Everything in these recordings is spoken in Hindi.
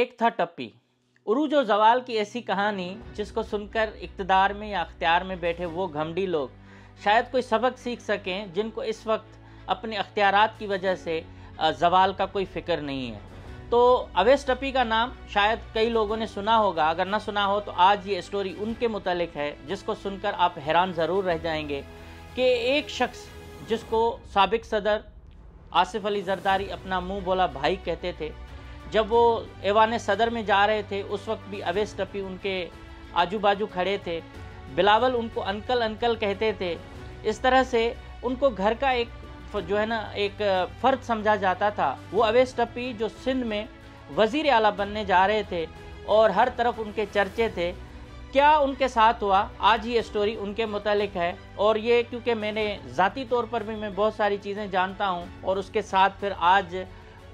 एक था टप्पी उरूज और जवाल की ऐसी कहानी जिसको सुनकर इकतदार में या अख्तियार में बैठे वो घमडी लोग शायद कोई सबक सीख सकें जिनको इस वक्त अपने अख्तियार की वजह से जवाल का कोई फिक्र नहीं है तो अवेश टपी का नाम शायद कई लोगों ने सुना होगा अगर ना सुना हो तो आज ये स्टोरी उनके मुतलक है जिसको सुनकर आप हैरान ज़रूर रह जाएंगे कि एक शख्स जिसको सबक सदर आसिफ अली जरदारी अपना मुंह बोला भाई कहते थे जब वो एवान सदर में जा रहे थे उस वक्त भी अवेश टपी उनके आजू बाजू खड़े थे बिलावल उनको अंकल अंकल कहते थे इस तरह से उनको घर का एक जो है ना एक फ़र्द समझा जाता था वो अवेश टपी जो सिंध में वज़ी अला बनने जा रहे थे और हर तरफ उनके चर्चे थे क्या उनके साथ हुआ आज ये स्टोरी उनके मतलब है और ये क्योंकि मैंने ज़ाती तौर पर भी मैं बहुत सारी चीज़ें जानता हूँ और उसके साथ फिर आज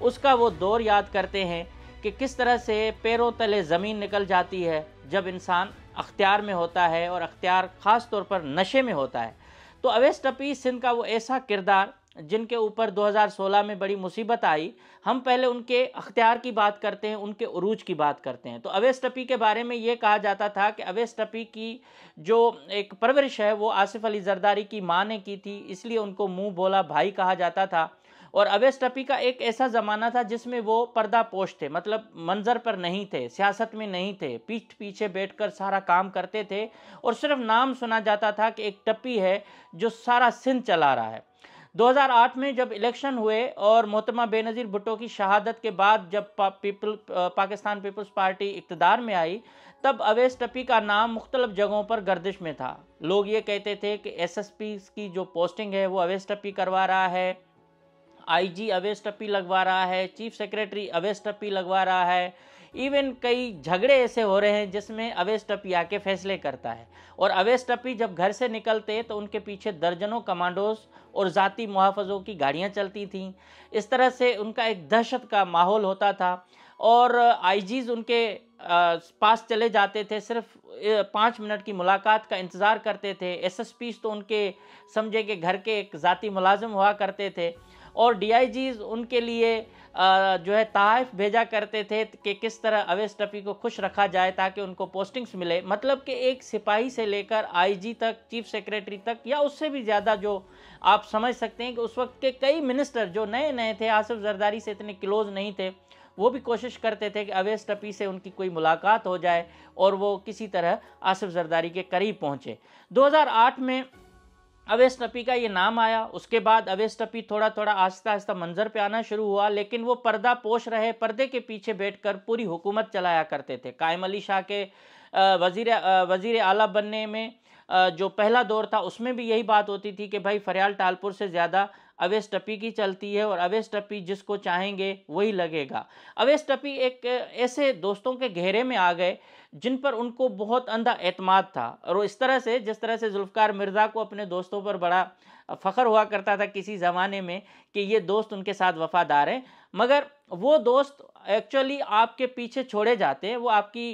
उसका वो दौर याद करते हैं कि किस तरह से पैरों तले ज़मीन निकल जाती है जब इंसान अख्तियार में होता है और अख्तियार ख़ास तौर पर नशे में होता है तो अवेस टपी सिंध का वो ऐसा किरदार जिनके ऊपर 2016 में बड़ी मुसीबत आई हम पहले उनके अख्तियार की बात करते हैं उनके अरूज की बात करते हैं तो अवेस टपी के बारे में ये कहा जाता था कि अवेस टपी की जो एक परवरिश है वो आसिफ अली जरदारी की माँ ने की थी इसलिए उनको मुंह बोला भाई कहा जाता था और अवेश टपी का एक ऐसा ज़माना था जिसमें वो पर्दा पोष थे मतलब मंजर पर नहीं थे सियासत में नहीं थे पीठ पीछे बैठकर सारा काम करते थे और सिर्फ नाम सुना जाता था कि एक टप्पी है जो सारा सिंध चला रहा है 2008 में जब इलेक्शन हुए और मोहतमा बेनज़ीर भुट्टो की शहादत के बाद जब पा, पीपल पाकिस्तान पीपल्स पार्टी इकतदार में आई तब अवेश टपी का नाम मुख्तलिफ जगहों पर गर्दिश में था लोग ये कहते थे कि एसएसपी की जो पोस्टिंग है वो अवेश टपी करवा रहा है आईजी अवेश टप्पी लगवा रहा है चीफ सेक्रेटरी अवेश टप्पी लगवा रहा है इवन कई झगड़े ऐसे हो रहे हैं जिसमें अवेश टप्पी आके फैसले करता है और अवेश टपी जब घर से निकलते तो उनके पीछे दर्जनों कमांडोज और ज़ाती मुहाफ़ों की गाड़ियाँ चलती थीं इस तरह से उनका एक दहशत का माहौल होता था और आईजीज उनके पास चले जाते थे सिर्फ पाँच मिनट की मुलाकात का इंतज़ार करते थे एसएसपीज तो उनके समझे के घर के एक ज़ाती मुलाजम हुआ करते थे और डी उनके लिए जो है तहफ़ भेजा करते थे कि किस तरह अवेश टफी को खुश रखा जाए ताकि उनको पोस्टिंग्स मिले मतलब कि एक सिपाही से लेकर आईजी तक चीफ सेक्रेटरी तक या उससे भी ज़्यादा जो आप समझ सकते हैं कि उस वक्त के कई मिनिस्टर जो नए नए थे आसिफ जरदारी से इतने क्लोज़ नहीं थे वो भी कोशिश करते थे कि अवेश टफी से उनकी कोई मुलाकात हो जाए और वो किसी तरह आसिफ जरदारी के करीब पहुँचे दो में अवेश टपी का ये नाम आया उसके बाद अवेश टपी थोड़ा थोड़ा आहिस्ता आहिस्ता मंजर पे आना शुरू हुआ लेकिन वो पर्दा पोष रहे पर्दे के पीछे बैठकर पूरी हुकूमत चलाया करते थे कायम अली शाह के वजीर वजीर आला बनने में जो पहला दौर था उसमें भी यही बात होती थी कि भाई फरियाल टालपुर से ज़्यादा अवेश टपी की चलती है और अवेश टपी जिसको चाहेंगे वही लगेगा अवेश टपी एक ऐसे दोस्तों के घेरे में आ गए जिन पर उनको बहुत अंधा एतमाद था और इस तरह से जिस तरह से जुल्फ़ार मिर्ज़ा को अपने दोस्तों पर बड़ा फ़ख्र हुआ करता था किसी ज़माने में कि ये दोस्त उनके साथ वफ़ादार हैं मगर वो दोस्त एक्चुअली आपके पीछे छोड़े जाते हैं वो आपकी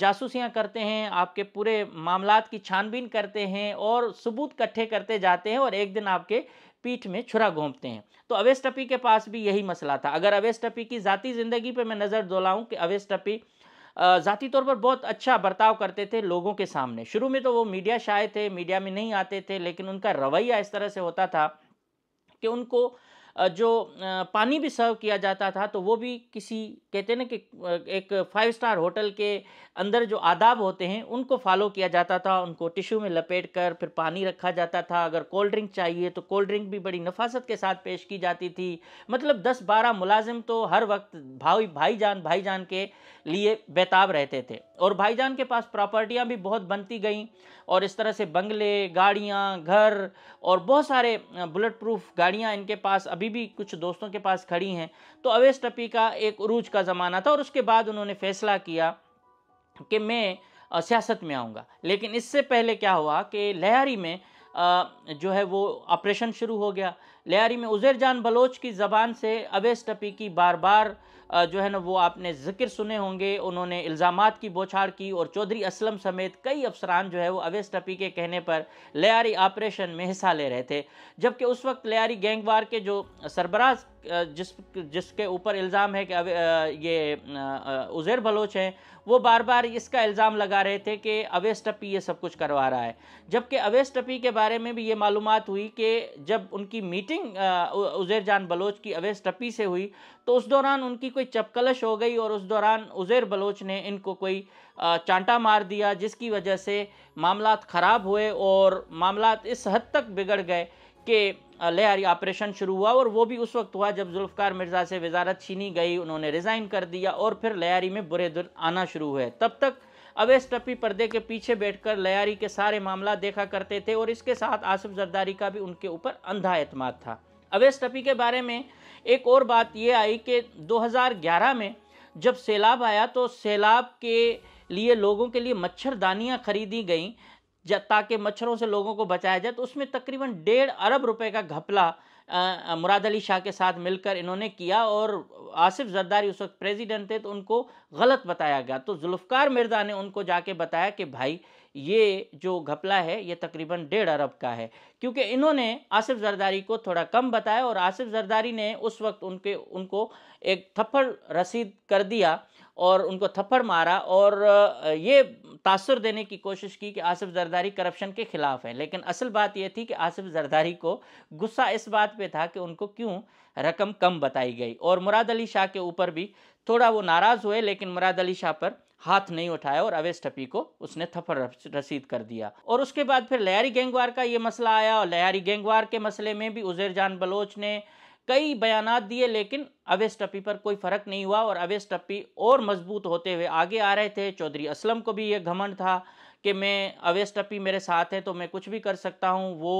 जासूसियाँ करते हैं आपके पूरे मामला की छानबीन करते हैं और सबूत इकट्ठे करते जाते हैं और एक दिन आपके पीठ में छुरा घोंपते हैं तो अवेश टपी के पास भी यही मसला था अगर अवेश टपी की ज़ाती ज़िंदगी पर मैं नज़र दोलाऊँ कि अवेश टपी ज़ाती तौर पर बहुत अच्छा बर्ताव करते थे लोगों के सामने शुरू में तो वो मीडिया शायद थे मीडिया में नहीं आते थे लेकिन उनका रवैया इस तरह से होता था कि उनको जो पानी भी सर्व किया जाता था तो वो भी किसी कहते ना कि एक फाइव स्टार होटल के अंदर जो आदाब होते हैं उनको फॉलो किया जाता था उनको टिश्यू में लपेट कर फिर पानी रखा जाता था अगर कोल्ड ड्रिंक चाहिए तो कोल्ड ड्रिंक भी बड़ी नफासत के साथ पेश की जाती थी मतलब दस बारह मुलाजिम तो हर वक्त भाई भाईजान भाईजान के लिए बेताब रहते थे और भाईजान के पास प्रॉपर्टियाँ भी बहुत बनती गईं और इस तरह से बंगले गाड़ियाँ घर और बहुत सारे बुलेट प्रूफ गाड़ियाँ इनके पास अभी अभी भी कुछ दोस्तों के पास खड़ी हैं तो अवेश टपी का एक उरूज का ज़माना था और उसके बाद उन्होंने फैसला किया कि मैं सियासत में आऊँगा लेकिन इससे पहले क्या हुआ कि लहारी में आ, जो है वो ऑपरेशन शुरू हो गया लहारी में उज़ैर जान बलोच की ज़बान से अवेश टपी की बार बार जो है ना वो आपने जिक्र सुने होंगे उन्होंने इल्ज़ाम की बौछार की और चौधरी असलम समेत कई अफसरान जो है वो अवेस टपी के कहने पर लियारी ऑपरेशन में हिस्सा ले रहे थे जबकि उस वक्त लियारी गैंगवार के जो सरबराज जिस जिसके ऊपर इल्ज़ाम है कि ये उज़ैर बलोच हैं वो बार बार इसका इल्ज़ाम लगा रहे थे कि अवेस टपी ये सब कुछ करवा रहा है जबकि अवेस टपी के बारे में भी ये मालूम हुई कि जब उनकी मीटिंग उज़ैर जान बलोच की अवेस टपी से हुई तो उस दौरान उनकी कोई चपकलश हो गई और उस दौरान उज़ैर बलोच ने इनको कोई चांटा मार दिया जिसकी वजह से मामला ख़राब हुए और मामला इस हद तक बिगड़ गए के लहरी ऑपरेशन शुरू हुआ और वो भी उस वक्त हुआ जब जुल्फ़ार मिर्ज़ा से वजारत छीनी गई उन्होंने रिज़ाइन कर दिया और फिर लहरी में बुरे दिन आना शुरू हुए तब तक अवेश टप्पी पर्दे के पीछे बैठकर लयारी के सारे मामला देखा करते थे और इसके साथ आसिफ जरदारी का भी उनके ऊपर अंधा अतमाद था अवेश टप्पी के बारे में एक और बात ये आई कि 2011 में जब सैलाब आया तो सैलाब के लिए लोगों के लिए मच्छरदानियाँ खरीदी गईं ताकि मच्छरों से लोगों को बचाया जाए तो उसमें तकरीबन डेढ़ अरब रुपए का घपला मुराद अली शाह के साथ मिलकर इन्होंने किया और आसिफ जरदारी उस वक्त प्रेसिडेंट थे तो उनको गलत बताया गया तो जुल्फ़कार मिर्ज़ा ने उनको जाके बताया कि भाई ये जो घपला है ये तकरीबन डेढ़ अरब का है क्योंकि इन्होंने आसिफ जरदारी को थोड़ा कम बताया और आसिफ जरदारी ने उस वक्त उनके उनको एक थप्पड़ रसीद कर दिया और उनको थप्पड़ मारा और ये तासर देने की कोशिश की कि आसिफ जरदारी करप्शन के खिलाफ हैं लेकिन असल बात यह थी कि आसिफ जरदारी को गुस्सा इस बात पे था कि उनको क्यों रकम कम बताई गई और मुराद अली शाह के ऊपर भी थोड़ा वो नाराज़ हुए लेकिन मुराद अली शाह पर हाथ नहीं उठाया और अवेश टपी को उसने थप्पड़ रसीद कर दिया और उसके बाद फिर लयारी गेंगवार का ये मसला आया और लयारी गेंगवार के मसले में भी उजैर जान बलोच ने कई बयान दिए लेकिन अवेश टप्पी पर कोई फर्क नहीं हुआ और अवेश टप्पी और मजबूत होते हुए आगे आ रहे थे चौधरी असलम को भी ये घमंड था कि मैं अवेश टप्पी मेरे साथ है तो मैं कुछ भी कर सकता हूँ वो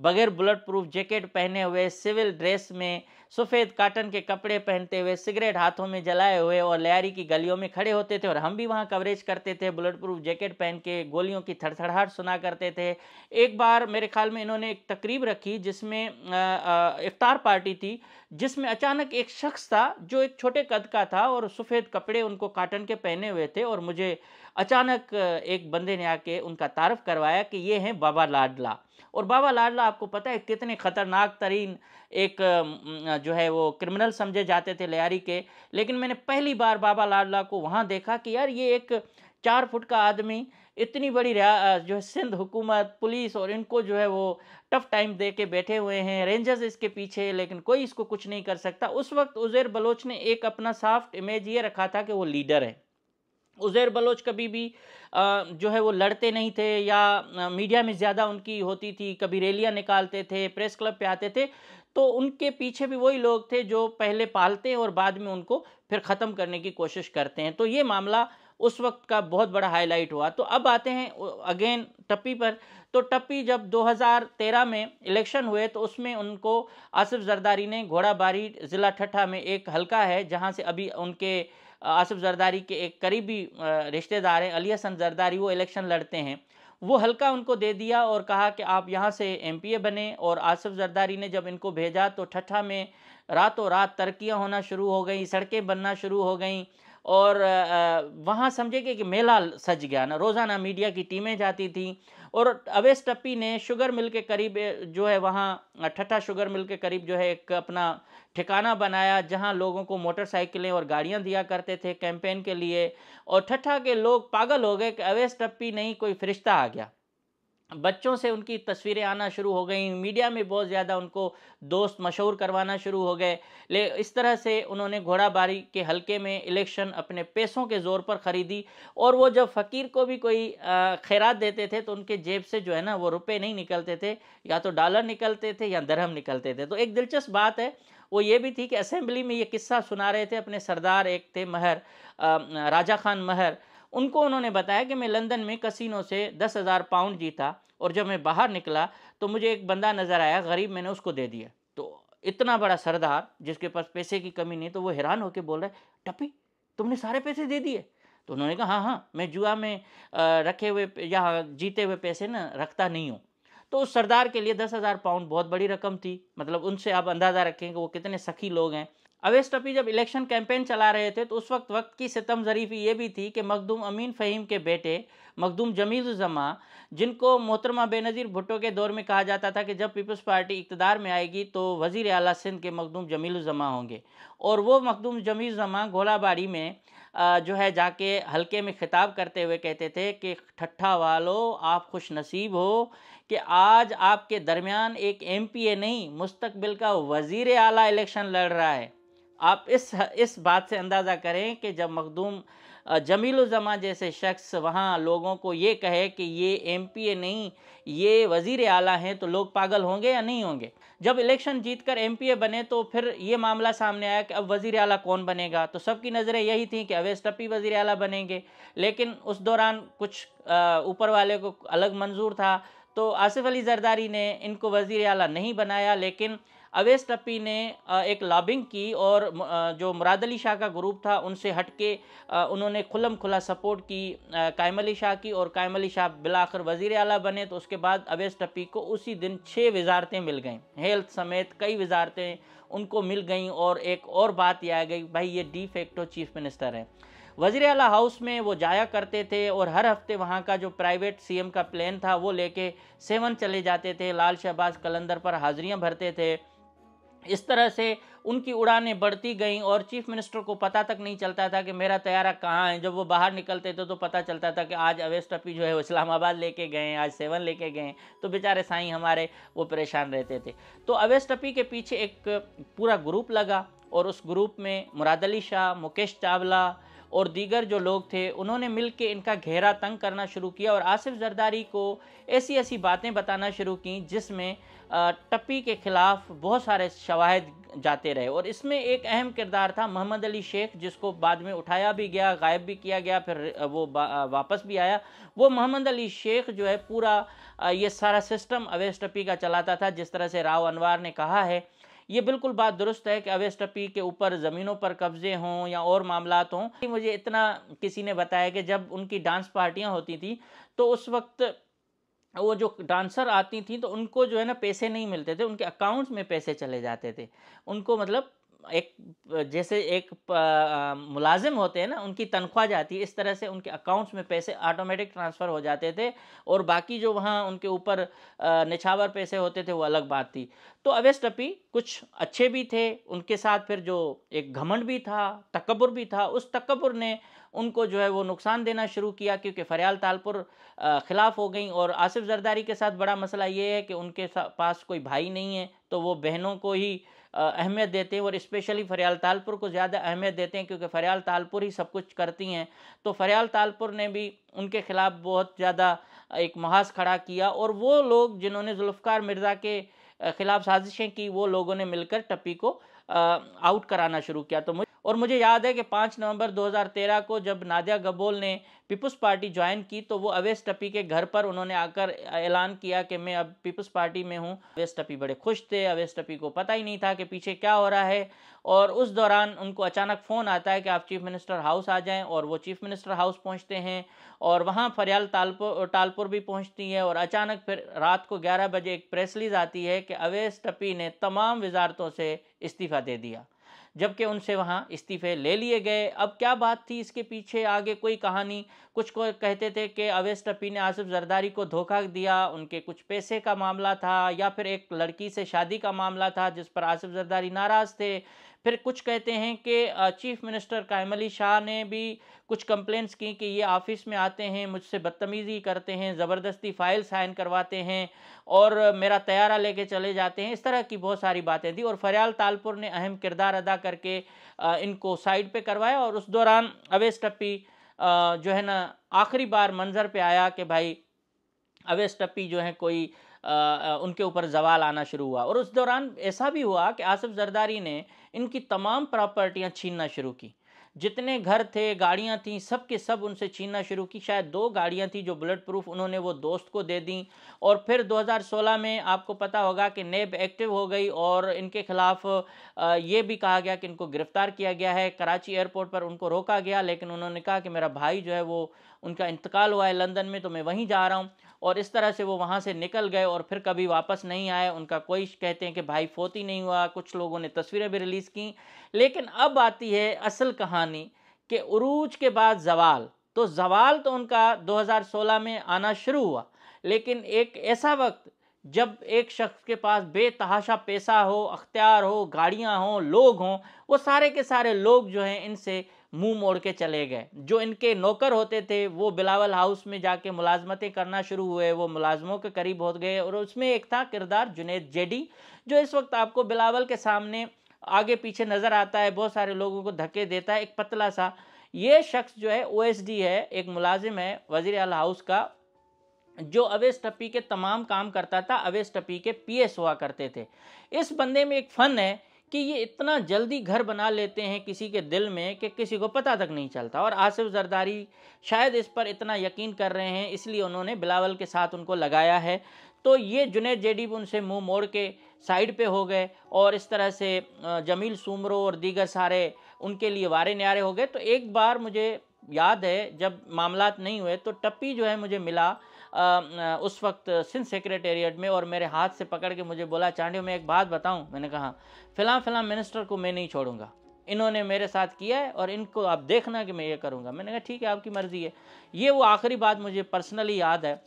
बगैर बुलेट प्रूफ जैकेट पहने हुए सिविल ड्रेस में सफ़ेद काटन के कपड़े पहनते हुए सिगरेट हाथों में जलाए हुए और लियारी की गलियों में खड़े होते थे और हम भी वहाँ कवरेज करते थे बुलेट प्रूफ जैकेट पहन के गोलियों की थड़थड़ाहट सुना करते थे एक बार मेरे ख्याल में इन्होंने एक तकरीब रखी जिसमें इफ्तार पार्टी थी जिसमें अचानक एक शख्स था जो एक छोटे कद का था और सफ़ेद कपड़े उनको काटन के पहने हुए थे और मुझे अचानक एक बंदे ने आके उनका तारफ़ करवाया कि ये हैं बाबा लाडला और बाबा लाडला आपको पता है कितने ख़तरनाक तरीन एक जो है वो क्रिमिनल समझे जाते थे लियारी के लेकिन मैंने पहली बार बाबा लाडला को वहाँ देखा कि यार ये एक चार फुट का आदमी इतनी बड़ी जो है सिंध हुकूमत पुलिस और इनको जो है वो टफ टाइम दे के बैठे हुए हैं रेंजर्स इसके पीछे लेकिन कोई इसको कुछ नहीं कर सकता उस वक्त उज़ैर बलोच ने एक अपना साफ्ट इमेज ये रखा था कि वो लीडर है उज़ैर बलोच कभी भी जो है वो लड़ते नहीं थे या मीडिया में ज़्यादा उनकी होती थी कभी रैलियाँ निकालते थे प्रेस क्लब पे आते थे तो उनके पीछे भी वही लोग थे जो पहले पालते और बाद में उनको फिर ख़त्म करने की कोशिश करते हैं तो ये मामला उस वक्त का बहुत बड़ा हाईलाइट हुआ तो अब आते हैं अगेन टप्पी पर तो टप्पी जब 2013 में इलेक्शन हुए तो उसमें उनको आसिफ जरदारी ने घोड़ाबारी ज़िला ठट्ठा में एक हलका है जहां से अभी उनके आसिफ जरदारी के एक करीबी रिश्तेदार हैं अली हसन जरदारी वो इलेक्शन लड़ते हैं वो हल्का उनको दे दिया और कहा कि आप यहाँ से एम बने और आसफ़ जरदारी ने जब इनको भेजा तो ठट्ठा में रातों रात तरक्याँ होना शुरू हो गई सड़कें बनना शुरू हो गई और वहाँ समझे कि मेला सज गया ना रोज़ाना मीडिया की टीमें जाती थी और अवेश टप्पी ने शुगर मिल के करीब जो है वहाँ ठट्ठा शुगर मिल के करीब जो है एक अपना ठिकाना बनाया जहाँ लोगों को मोटरसाइकिलें और गाड़ियाँ दिया करते थे कैंपेन के लिए और ठट्ठा के लोग पागल हो गए कि अवेश टप्पी नहीं कोई फरिश्ता आ गया बच्चों से उनकी तस्वीरें आना शुरू हो गई मीडिया में बहुत ज़्यादा उनको दोस्त मशहूर करवाना शुरू हो गए ले इस तरह से उन्होंने घोड़ाबारी के हलके में इलेक्शन अपने पैसों के ज़ोर पर ख़रीदी और वो जब फ़कीर को भी कोई खैरात देते थे तो उनके जेब से जो है ना वो रुपए नहीं निकलते थे या तो डॉलर निकलते थे या दरहम निकलते थे तो एक दिलचस्प बात है वो ये भी थी कि असम्बली में ये किस्सा सुना रहे थे अपने सरदार एक थे महर राजा खान महर उनको उन्होंने बताया कि मैं लंदन में कसिनो से दस हज़ार पाउंड जीता और जब मैं बाहर निकला तो मुझे एक बंदा नज़र आया गरीब मैंने उसको दे दिया तो इतना बड़ा सरदार जिसके पास पैसे की कमी नहीं तो वो हैरान होकर बोल रहे टपी तुमने सारे पैसे दे दिए तो उन्होंने कहा हाँ हाँ मैं जुआ में रखे हुए या जीते हुए पैसे ना रखता नहीं हूँ तो उस सरदार के लिए दस हज़ार पाउंड बहुत बड़ी रकम थी मतलब उनसे आप अंदाज़ा रखें कि वो कितने सखी लोग हैं अवेश टपी जब इलेक्शन कैंपेन चला रहे थे तो उस वक्त वक्त की सितम जरीफी ये भी थी कि मखदूम अमीन फ़हीम के बेटे मखदूम जमीलुजमा जिनको मोहतरमा बेनज़ीर भुट्टो के दौर में कहा जाता था कि जब पीपल्स पार्टी इकतदार में आएगी तो वज़ी अला सिंध के मखदूम जमीलुजमा होंगे और वो मखदूम जमीलुजमा गोलाबाड़ी में जो है जाके हल्के में ख़िताब करते हुए कहते थे कि ठट्ठा वालो आप खुश नसीब हो कि आज आपके दरमियान एक एमपीए नहीं मुस्तबिल का वज़ी अला इलेक्शन लड़ रहा है आप इस इस बात से अंदाज़ा करें कि जब मखदूम जमीलुलजमा जैसे शख्स वहाँ लोगों को ये कहे कि ये एमपीए नहीं ये वज़ी अला हैं तो लोग पागल होंगे या नहीं होंगे जब इलेक्शन जीतकर एमपीए बने तो फिर ये मामला सामने आया कि अब वज़ी अला कौन बनेगा तो सबकी नज़रें यही थी कि अवेश टप्पी वज़ी अला बनेंगे लेकिन उस दौरान कुछ ऊपर वाले को अलग मंजूर था तो आसिफ अली जरदारी ने इनको वज़ी अला नहीं बनाया लेकिन अवेस टप्पी ने एक लॉबिंग की और जो मुराद अली शाह का ग्रुप था उनसे हटके उन्होंने खुलम खुला सपोर्ट की कायम अली शाह की और कायम अली शाह आखिर वजीर अला बने तो उसके बाद अवेश टप्पी को उसी दिन छः वजारतें मिल गईं हेल्थ समेत कई वजारतें उनको मिल गईं और एक और बात यह आ गई भाई ये डी फैक्टो चीफ मिनिस्टर है वजीर अला हाउस में वो जाया करते थे और हर हफ्ते वहाँ का जो प्राइवेट सीएम का प्लान था वो लेके सेवन चले जाते थे लाल शहबाज कलंदर पर हाजिरियाँ भरते थे इस तरह से उनकी उड़ानें बढ़ती गईं और चीफ मिनिस्टर को पता तक नहीं चलता था कि मेरा तैयारा कहाँ है जब वो बाहर निकलते थे तो पता चलता था कि आज अवेस्ट अपी जो है वो इस्लामाबाद लेके गए आज सेवन लेके गए तो बेचारे साईं हमारे वो परेशान रहते थे तो अवेस्ट अपी के पीछे एक पूरा ग्रुप लगा और उस ग्रुप में मुराद अली शाह मुकेश चावला और दीगर जो लोग थे उन्होंने मिल के इनका घेरा तंग करना शुरू किया और आसिफ जरदारी को ऐसी ऐसी बातें बताना शुरू की जिसमें टप्पी के ख़िलाफ़ बहुत सारे शवाहद जाते रहे और इसमें एक अहम किरदार था मोहम्मद अली शेख जिसको बाद में उठाया भी गया गायब भी किया गया फिर वो वापस भी आया वो मोहम्मद अली शेख जो है पूरा ये सारा सिस्टम अवेश टप्पी का चलाता था जिस तरह से राव अनवार ने कहा है ये बिल्कुल बात दुरुस्त है कि अवेश टप्पी के ऊपर ज़मीनों पर कब्ज़े हों या और मामला हों मुझे इतना किसी ने बताया कि जब उनकी डांस पार्टियाँ होती थी तो उस वक्त वो जो डांसर आती थी तो उनको जो है ना पैसे नहीं मिलते थे उनके अकाउंट्स में पैसे चले जाते थे उनको मतलब एक जैसे एक मुलाजिम होते हैं ना उनकी तनख्वाह जाती है इस तरह से उनके अकाउंट्स में पैसे ऑटोमेटिक ट्रांसफ़र हो जाते थे और बाकी जो वहाँ उनके ऊपर निछावर पैसे होते थे वो अलग बात थी तो अवेस कुछ अच्छे भी थे उनके साथ फिर जो एक घमंड भी था तकबर भी था उस तकबर ने उनको जो है वो नुकसान देना शुरू किया क्योंकि फरियाल तालपुर ख़िलाफ़ हो गई और आसिफ जरदारी के साथ बड़ा मसला ये है कि उनके पास कोई भाई नहीं है तो वो बहनों को ही अहमियत देते हैं और स्पेशली फरियाल तालपुर को ज़्यादा अहमियत देते हैं क्योंकि फरियाल तालपुर ही सब कुछ करती हैं तो फरियाल तालपुर ने भी उनके ख़िलाफ़ बहुत ज़्यादा एक महाज खड़ा किया और वो लोग जिन्होंने जुल्फ़ार मिर्ज़ा के ख़िलाफ़ साजिशें की वो लोगों ने मिलकर टप्पी को आउट कराना शुरू किया तो मुझे और मुझे याद है कि पाँच नवंबर 2013 को जब नादिया गबोल ने पीपुल्स पार्टी ज्वाइन की तो वो अवेश टपी के घर पर उन्होंने आकर ऐलान किया कि मैं अब पीपुल्स पार्टी में हूँ अवेश टपी बड़े खुश थे अवेश टपी को पता ही नहीं था कि पीछे क्या हो रहा है और उस दौरान उनको अचानक फ़ोन आता है कि आप चीफ़ मिनिस्टर हाउस आ जाएं और वो चीफ़ मिनिस्टर हाउस पहुंचते हैं और वहाँ फरियाल तालपुर टालपुर भी पहुंचती है और अचानक फिर रात को 11 बजे एक प्रेस रिलीज़ आती है कि अवेश टपी ने तमाम वजारतों से इस्तीफ़ा दे दिया जबकि उनसे वहाँ इस्तीफे ले लिए गए अब क्या बात थी इसके पीछे आगे कोई कहानी कुछ को कहते थे कि अवेश टप्पी ने आसिफ जरदारी को धोखा दिया उनके कुछ पैसे का मामला था या फिर एक लड़की से शादी का मामला था जिस पर आसिफ जरदारी नाराज़ थे फिर कुछ कहते हैं कि चीफ मिनिस्टर कायम अली शाह ने भी कुछ कंप्लेंट्स की कि ये ऑफिस में आते हैं मुझसे बदतमीज़ी करते हैं ज़बरदस्ती फाइल साइन करवाते हैं और मेरा तैयारा लेके चले जाते हैं इस तरह की बहुत सारी बातें थी और फरियाल तालपुर ने अहम किरदार अदा करके इनको साइड पे करवाया और उस दौरान अवेश टप्पी जो है ना आखिरी बार मंजर पर आया कि भाई अवेश टप्पी जो है कोई आ, उनके ऊपर जवाल आना शुरू हुआ और उस दौरान ऐसा भी हुआ कि आसिफ जरदारी ने इनकी तमाम प्रॉपर्टियाँ छीनना शुरू की जितने घर थे गाड़ियाँ थीं सब के सब उनसे छीनना शुरू की शायद दो गाड़ियाँ थी जो बुलेट प्रूफ उन्होंने वो दोस्त को दे दी और फिर 2016 में आपको पता होगा कि नेब एक्टिव हो गई और इनके खिलाफ ये भी कहा गया कि इनको गिरफ्तार किया गया है कराची एयरपोर्ट पर उनको रोका गया लेकिन उन्होंने कहा कि मेरा भाई जो है वो उनका इंतकाल हुआ है लंदन में तो मैं वहीं जा रहा हूँ और इस तरह से वो वहाँ से निकल गए और फिर कभी वापस नहीं आए उनका कोई कहते हैं कि भाई फोती नहीं हुआ कुछ लोगों ने तस्वीरें भी रिलीज़ की लेकिन अब आती है असल कहानी रूहानी के उरूज के बाद जवाल तो जवाल तो उनका 2016 में आना शुरू हुआ लेकिन एक ऐसा वक्त जब एक शख्स के पास बेतहाशा पैसा हो अख्तियार हो गाड़ियाँ हों लोग हों वो सारे के सारे लोग जो हैं इनसे मुंह मोड़ के चले गए जो इनके नौकर होते थे वो बिलावल हाउस में जाके मुलाजमतें करना शुरू हुए वो मुलाजमों के करीब हो गए और उसमें एक था किरदार जुनेद जेडी जो इस वक्त आपको बिलावल के सामने आगे पीछे नज़र आता है बहुत सारे लोगों को धक्के देता है एक पतला सा ये शख्स जो है ओ है एक मुलाजिम है वजीर अल हाउस का जो अवेश टप्पी के तमाम काम करता था अवेश टप्पी के पीएस हुआ करते थे इस बंदे में एक फ़न है कि ये इतना जल्दी घर बना लेते हैं किसी के दिल में कि किसी को पता तक नहीं चलता और आसिफ जरदारी शायद इस पर इतना यकीन कर रहे हैं इसलिए उन्होंने बिलावल के साथ उनको लगाया है तो ये जुनेद जेडीब उनसे मुंह मोड़ के साइड पे हो गए और इस तरह से जमील सुमरों और दीगर सारे उनके लिए वारे न्यारे हो गए तो एक बार मुझे याद है जब मामला नहीं हुए तो टप्पी जो है मुझे मिला आ, उस वक्त सिंध सेक्रेटेरिएट में और मेरे हाथ से पकड़ के मुझे बोला चांडियो मैं एक बात बताऊं मैंने कहा फिलहाल फिलहाल मिनिस्टर को मैं नहीं छोड़ूंगा इन्होंने मेरे साथ किया है और इनको आप देखना कि मैं ये करूँगा मैंने कहा ठीक है आपकी मर्ज़ी है ये वो आखिरी बात मुझे पर्सनली याद है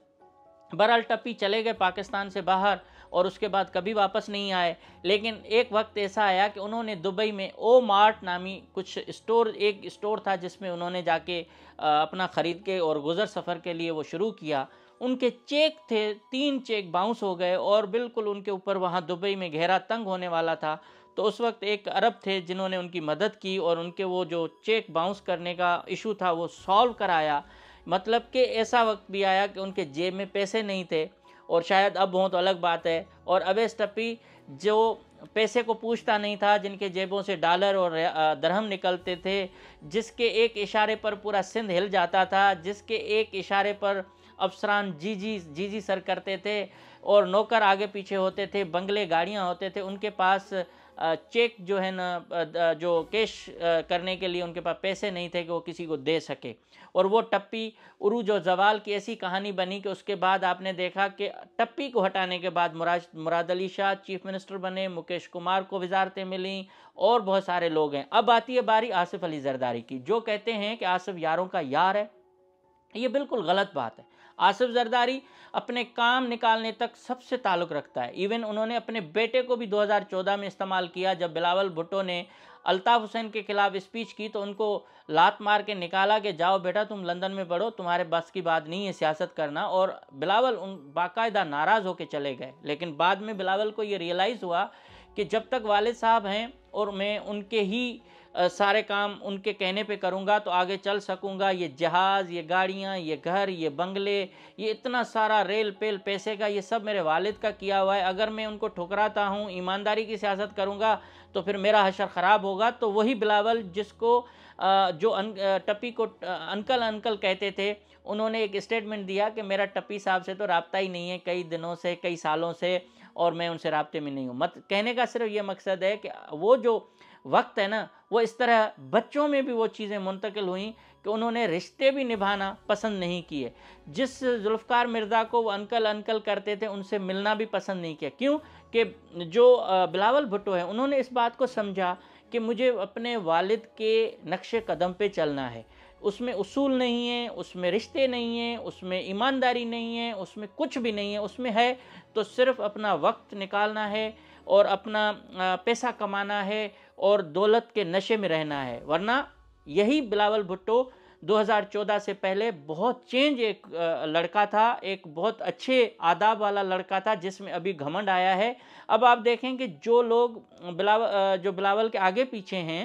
बहरहाल टप्पी चले गए पाकिस्तान से बाहर और उसके बाद कभी वापस नहीं आए लेकिन एक वक्त ऐसा आया कि उन्होंने दुबई में ओ मार्ट नामी कुछ स्टोर एक स्टोर था जिसमें उन्होंने जाके अपना ख़रीद के और गुज़र सफ़र के लिए वो शुरू किया उनके चेक थे तीन चेक बाउंस हो गए और बिल्कुल उनके ऊपर वहाँ दुबई में गहरा तंग होने वाला था तो उस वक्त एक अरब थे जिन्होंने उनकी मदद की और उनके वो जो चेक बाउंस करने का इशू था वो सॉल्व कराया मतलब कि ऐसा वक्त भी आया कि उनके जेब में पैसे नहीं थे और शायद अब हों तो अलग बात है और अवेस टप्पी जो पैसे को पूछता नहीं था जिनके जेबों से डॉलर और दरहम निकलते थे जिसके एक इशारे पर पूरा सिंध हिल जाता था जिसके एक इशारे पर अफसरान जी जी जी जी सर करते थे और नौकर आगे पीछे होते थे बंगले गाड़ियाँ होते थे उनके पास चेक जो है ना जो कैश करने के लिए उनके पास पैसे नहीं थे कि वो किसी को दे सके और वो टप्पी उर्ज और जवाल की ऐसी कहानी बनी कि उसके बाद आपने देखा कि टप्पी को हटाने के बाद मुराद मुराद अली शाह चीफ मिनिस्टर बने मुकेश कुमार को वजारतें मिलीं और बहुत सारे लोग हैं अब आती है बारी आसिफ अली जरदारी की जो कहते हैं कि आसिफ यारों का यार है ये बिल्कुल गलत बात है आसिफ जरदारी अपने काम निकालने तक सबसे ताल्लुक़ रखता है इवन उन्होंने अपने बेटे को भी 2014 में इस्तेमाल किया जब बिलावल भुट्टो ने अल्ताफ़ हुसैन के खिलाफ स्पीच की तो उनको लात मार के निकाला कि जाओ बेटा तुम लंदन में पढ़ो तुम्हारे बस की बात नहीं है सियासत करना और बिलावल उन बाकायदा नाराज़ होकर चले गए लेकिन बाद में बिलावल को ये रियलाइज़ हुआ कि जब तक वालद साहब हैं और मैं उनके ही सारे काम उनके कहने पे करूँगा तो आगे चल सकूँगा ये जहाज़ ये गाड़ियाँ ये घर ये बंगले ये इतना सारा रेल पेल पैसे का ये सब मेरे वालिद का किया हुआ है अगर मैं उनको ठुकराता हूँ ईमानदारी की सियासत करूँगा तो फिर मेरा हशर ख़राब होगा तो वही बिलावल जिसको जो अन, अं, टपी को अंकल अंकल कहते थे उन्होंने एक स्टेटमेंट दिया कि मेरा टपी साहब से तो रबता ही नहीं है कई दिनों से कई सालों से और मैं उनसे रबते में नहीं हूँ मत कहने का सिर्फ ये मकसद है कि वो जो वक्त है ना वो इस तरह बच्चों में भी वो चीज़ें मुंतकिल हुई कि उन्होंने रिश्ते भी निभाना पसंद नहीं किए जिस जुल्फ़कार मिर्ज़ा को वो अंकल अंकल करते थे उनसे मिलना भी पसंद नहीं किया क्यों कि जो बिलावल भुट्टो है उन्होंने इस बात को समझा कि मुझे अपने वालिद के नक्श कदम पे चलना है उसमें उसूल नहीं है उसमें रिश्ते नहीं हैं उसमें ईमानदारी नहीं है उसमें कुछ भी नहीं है उसमें है तो सिर्फ अपना वक्त निकालना है और अपना पैसा कमाना है और दौलत के नशे में रहना है वरना यही बिलावल भुट्टो 2014 से पहले बहुत चेंज एक लड़का था एक बहुत अच्छे आदाब वाला लड़का था जिसमें अभी घमंड आया है अब आप देखें कि जो लोग बिलावल जो बिलावल के आगे पीछे हैं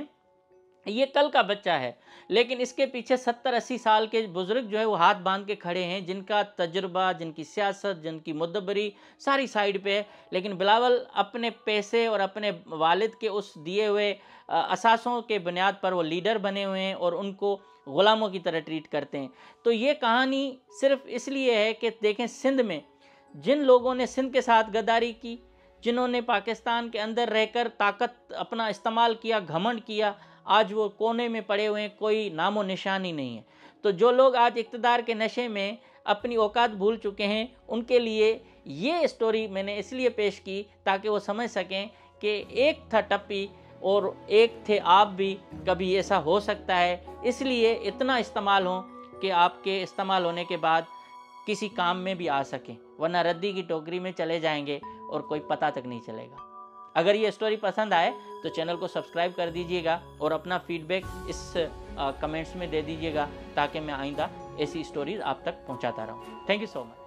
ये कल का बच्चा है लेकिन इसके पीछे सत्तर अस्सी साल के बुज़ुर्ग जो है वो हाथ बांध के खड़े हैं जिनका तजुर्बा जिनकी सियासत जिनकी मुद्दबरी सारी साइड पे है लेकिन बिलावल अपने पैसे और अपने वालिद के उस दिए हुए असासों के बुनियाद पर वो लीडर बने हुए हैं और उनको ग़ुलामों की तरह ट्रीट करते हैं तो ये कहानी सिर्फ इसलिए है कि देखें सिंध में जिन लोगों ने सिंध के साथ गद्दारी की जिन्होंने पाकिस्तान के अंदर रहकर ताकत अपना इस्तेमाल किया घमंड किया आज वो कोने में पड़े हुए हैं कोई नामो निशानी नहीं है तो जो लोग आज इकतदार के नशे में अपनी औकात भूल चुके हैं उनके लिए ये स्टोरी मैंने इसलिए पेश की ताकि वो समझ सकें कि एक था टप्पी और एक थे आप भी कभी ऐसा हो सकता है इसलिए इतना इस्तेमाल हो कि आपके इस्तेमाल होने के बाद किसी काम में भी आ सकें वरना रद्दी की टोकरी में चले जाएंगे और कोई पता तक नहीं चलेगा अगर ये स्टोरी पसंद आए तो चैनल को सब्सक्राइब कर दीजिएगा और अपना फीडबैक इस कमेंट्स में दे दीजिएगा ताकि मैं आइंदा ऐसी स्टोरीज आप तक पहुंचाता रहूं थैंक यू सो मच